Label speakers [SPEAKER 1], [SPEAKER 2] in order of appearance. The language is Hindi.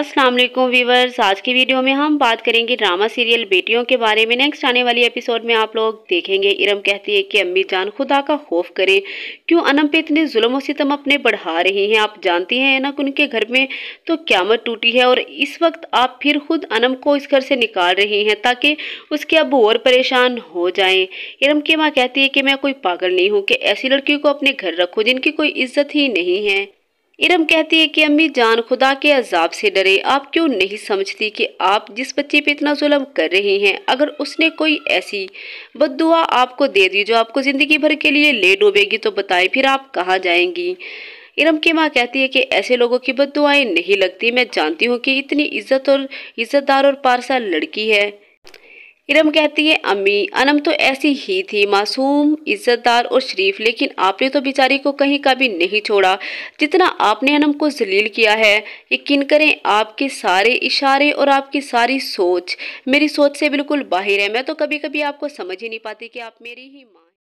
[SPEAKER 1] अस्सलाम वालेकुम वीवर्स आज की वीडियो में हम बात करेंगे ड्रामा सीरियल बेटियों के बारे में नेक्स्ट आने वाली एपिसोड में आप लोग देखेंगे इरम कहती है कि अम्मी जान खुदा का खौफ करें क्यों अनम पे इतने जुल्म सितम अपने बढ़ा रही हैं आप जानती हैं ना कि उनके घर में तो क्यामत टूटी है और इस वक्त आप फिर खुद अनम को इस घर से निकाल रही हैं ताकि उसके अब और परेशान हो जाए इरम की माँ कहती है कि मैं कोई पागल नहीं हूँ कि ऐसी लड़कियों को अपने घर रखूँ जिनकी कोई इज्जत ही नहीं है इरम कहती है कि अम्मी जान खुदा के अजाब से डरे आप क्यों नहीं समझती कि आप जिस बच्चे पे इतना जुल्म कर रही हैं अगर उसने कोई ऐसी बदुआ आपको दे दी जो आपको ज़िंदगी भर के लिए ले डूबेगी तो बताएं फिर आप कहाँ जाएंगी इरम की माँ कहती है कि ऐसे लोगों की बदुआएं नहीं लगती मैं जानती हूँ कि इतनी इज्जत और इज्जतदार और पारसा लड़की है इरम कहती है अम्मी अनम तो ऐसी ही थी मासूम इज्जतदार और शरीफ लेकिन आपने तो बेचारी को कहीं का भी नहीं छोड़ा जितना आपने अनम को जलील किया है यकीन करें आपके सारे इशारे और आपकी सारी सोच मेरी सोच से बिल्कुल बाहर है मैं तो कभी कभी आपको समझ ही नहीं पाती कि आप मेरी ही माँ